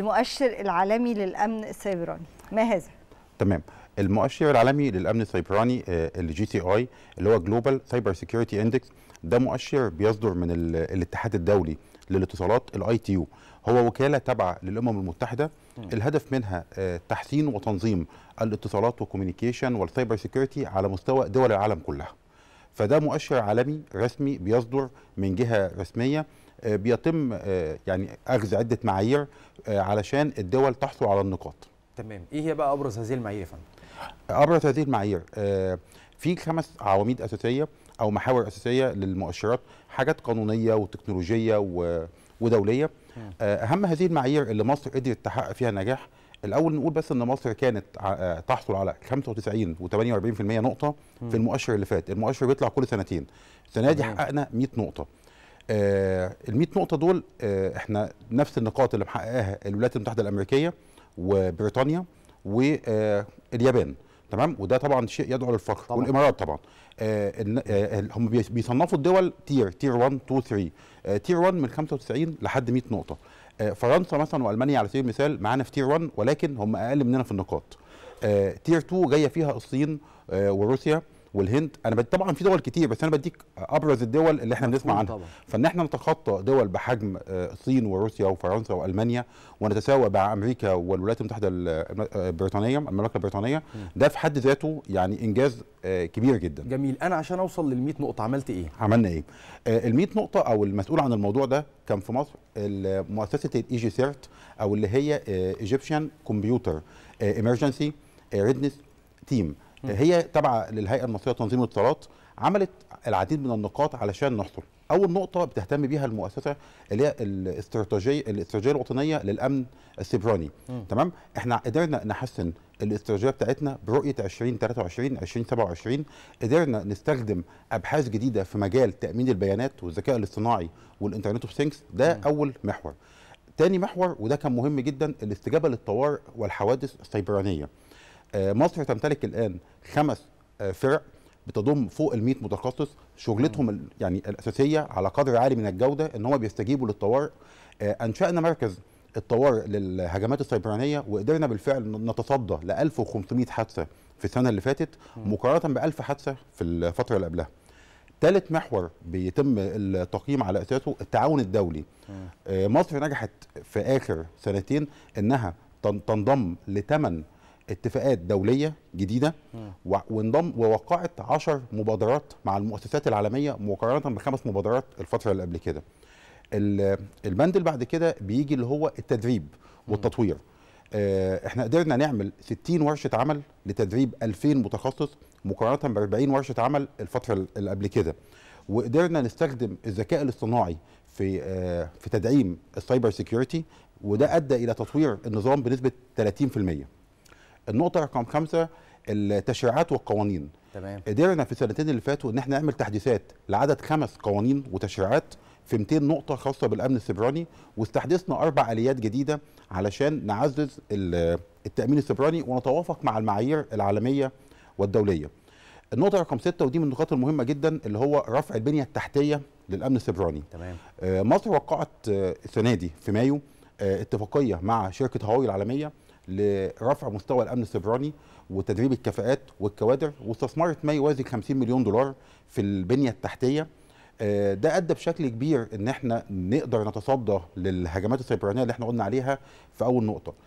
المؤشر العالمي للامن السيبراني ما هذا تمام المؤشر العالمي للامن السيبراني الجي سي اي اللي هو جلوبال سايبر سيكيورتي اندكس ده مؤشر بيصدر من الاتحاد الدولي للاتصالات الاي تي يو هو وكاله تابعه للامم المتحده الهدف منها آه، تحسين وتنظيم الاتصالات والكوميونيكيشن والسايبر سيكيورتي على مستوى دول العالم كلها فده مؤشر عالمي رسمي بيصدر من جهه رسميه آه، بيتم آه، يعني اخذ عده معايير آه، علشان الدول تحصل على النقاط تمام ايه هي بقى ابرز هذه المعايير يا فندم ابرز هذه المعايير في خمس عواميد اساسيه او محاور اساسيه للمؤشرات حاجات قانونيه وتكنولوجيه ودوليه اهم هذه المعايير اللي مصر قدرت تحقق فيها نجاح الاول نقول بس ان مصر كانت تحصل على 95 و48% نقطه في المؤشر اللي فات المؤشر بيطلع كل سنتين السنه دي حققنا 100 نقطه آه، ال 100 نقطه دول آه، احنا نفس النقاط اللي محققاها الولايات المتحده الامريكيه وبريطانيا واليابان آه، تمام وده طبعا شيء يدعو للفخر طبعا. والامارات طبعا آه هم بيصنفوا الدول تير تير 1 2 3 آه تير 1 من 95 لحد 100 نقطه آه فرنسا مثلا والمانيا على سبيل المثال معانا في تير 1 ولكن هم اقل مننا في النقاط آه تير 2 جايه فيها الصين آه وروسيا والهند انا بدي طبعا في دول كتير بس انا بديك ابرز الدول اللي احنا بنسمع عنها فان احنا نتخطى دول بحجم آه، الصين وروسيا وفرنسا والمانيا ونتساوى مع امريكا والولايات المتحده البريطانيه آه، المملكه البريطانيه ده في حد ذاته يعني انجاز آه، كبير جدا جميل انا عشان اوصل لل 100 نقطه عملت ايه عملنا ايه ال 100 نقطه او المسؤول عن الموضوع ده كان في مصر مؤسسه الاي جي سيرت او اللي هي ايجيبشن كمبيوتر ايمرجنسي ريدنس تيم هي تابعه للهيئه المصريه لتنظيم الاتصالات عملت العديد من النقاط علشان نحصل اول نقطه بتهتم بيها المؤسسه اللي هي الاستراتيجيه الاستراتيجيه الوطنيه للامن السيبراني تمام احنا قدرنا نحسن الاستراتيجيه بتاعتنا برؤيه 2023 2027 قدرنا نستخدم ابحاث جديده في مجال تامين البيانات والذكاء الاصطناعي والانترنت اوف ثينكس ده مم. اول محور تاني محور وده كان مهم جدا الاستجابه للطوارئ والحوادث السيبرانيه آه، مصر تمتلك الان خمس آه، فرق بتضم فوق ال 100 متخصص شغلتهم يعني الاساسيه على قدر عالي من الجوده ان هم بيستجيبوا للطوارئ آه، انشانا مركز الطوارئ للهجمات السيبرانيه وقدرنا بالفعل نتصدى ل 1500 حادثه في السنه اللي فاتت مقارنه ب 1000 حادثه في الفتره اللي قبلها. ثالث محور بيتم التقييم على اساسه التعاون الدولي. مصر نجحت في اخر سنتين انها تنضم لثمان اتفاقات دوليه جديده وانضم ووقعت 10 مبادرات مع المؤسسات العالميه مقارنه بخمس مبادرات الفتره اللي قبل كده البند اللي بعد كده بيجي اللي هو التدريب والتطوير آه، احنا قدرنا نعمل 60 ورشه عمل لتدريب 2000 متخصص مقارنه ب 40 ورشه عمل الفتره اللي قبل كده وقدرنا نستخدم الذكاء الاصطناعي في آه، في تدعيم السايبر سيكيورتي وده ادى الى تطوير النظام بنسبه 30% النقطه رقم خمسه التشريعات والقوانين تمام قدرنا في السنتين اللي فاتوا ان احنا نعمل تحديثات لعدد خمس قوانين وتشريعات في 200 نقطة خاصة بالأمن السبراني واستحدثنا أربع آليات جديدة علشان نعزز التأمين السبراني ونتوافق مع المعايير العالمية والدولية. النقطة رقم ستة ودي من النقاط المهمة جدا اللي هو رفع البنية التحتية للأمن السبراني. تمام. آه، مصر وقعت آه، السنة دي في مايو آه، اتفاقية مع شركة هواوي العالمية لرفع مستوى الامن السيبراني وتدريب الكفاءات والكوادر واستثمرت ما يوازي 50 مليون دولار في البنيه التحتيه آه، ده ادى بشكل كبير ان احنا نقدر نتصدى للهجمات السيبرانيه اللي احنا قلنا عليها في اول نقطه